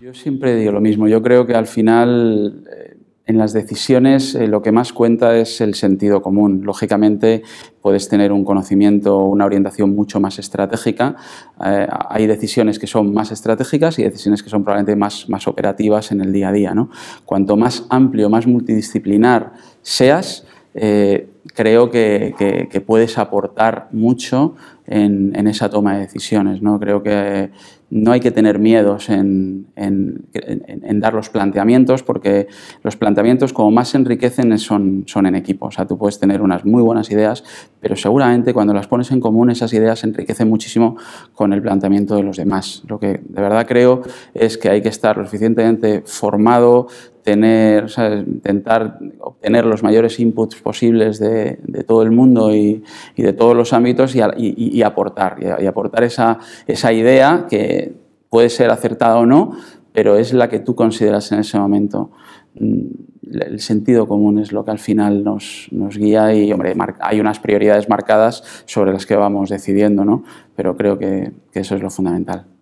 Yo siempre digo lo mismo. Yo creo que al final eh, en las decisiones eh, lo que más cuenta es el sentido común. Lógicamente puedes tener un conocimiento, una orientación mucho más estratégica. Eh, hay decisiones que son más estratégicas y decisiones que son probablemente más, operativas en el día a día. Cuanto más amplio, más multidisciplinar seas, eh, creo que, puedes aportar mucho en, esa toma de decisiones. ¿no? Creo que no hay que tener miedos en, dar los planteamientos, porque los planteamientos como más se enriquecen son, son en equipo. O sea, tú puedes tener unas muy buenas ideas, pero seguramente cuando las pones en común esas ideas se enriquecen muchísimo con el planteamiento de los demás. Lo que de verdad creo es que hay que estar lo suficientemente formado, tener, intentar tener los mayores inputs posibles de, todo el mundo y, de todos los ámbitos y, aportar, y, aportar esa, idea que puede ser acertada o no, pero es la que tú consideras en ese momento. Mm, el sentido común es lo que al final nos, guía y, hombre, hay unas prioridades marcadas sobre las que vamos decidiendo, ¿no? Pero creo que eso es lo fundamental.